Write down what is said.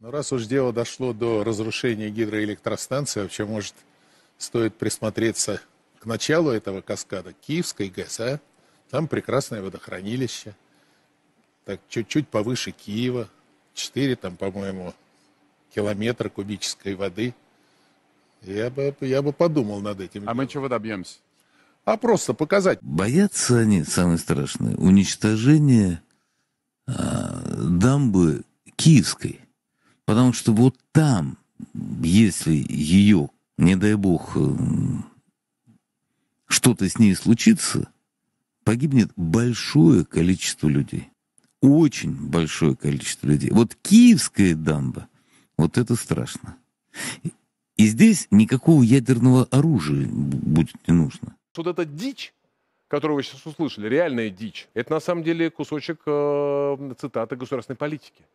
Ну раз уж дело дошло до разрушения гидроэлектростанции, вообще, может, стоит присмотреться к началу этого каскада, Киевской ГЭС, а? Там прекрасное водохранилище, так чуть-чуть повыше Киева, четыре там, по-моему, километра кубической воды. Я бы, я бы подумал над этим. А делом. мы чего добьемся? А просто показать. Боятся они, самое страшное, уничтожение а, дамбы Киевской. Потому что вот там, если ее, не дай бог, э, что-то с ней случится, погибнет большое количество людей. Очень большое количество людей. Вот киевская дамба, вот это страшно. И здесь никакого ядерного оружия будет не нужно. Вот эта дичь, которую вы сейчас услышали, реальная дичь, это на самом деле кусочек э, цитаты государственной политики.